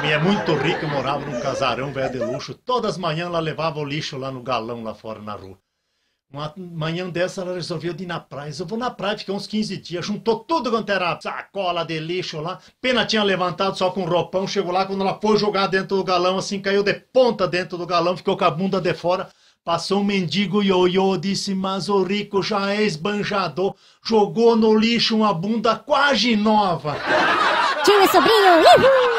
minha é muito rica e morava num casarão velho de luxo. Todas as manhãs ela levava o lixo lá no galão, lá fora na rua. Uma manhã dessa ela resolveu de ir na praia. Eu vou na praia, fiquei uns 15 dias. Juntou tudo quanto era sacola de lixo lá. Pena tinha levantado só com roupão. Chegou lá, quando ela foi jogar dentro do galão, assim, caiu de ponta dentro do galão, ficou com a bunda de fora. Passou um mendigo ioiô, disse, mas o rico já é esbanjador. Jogou no lixo uma bunda quase nova. Tio e sobrinho, uhul!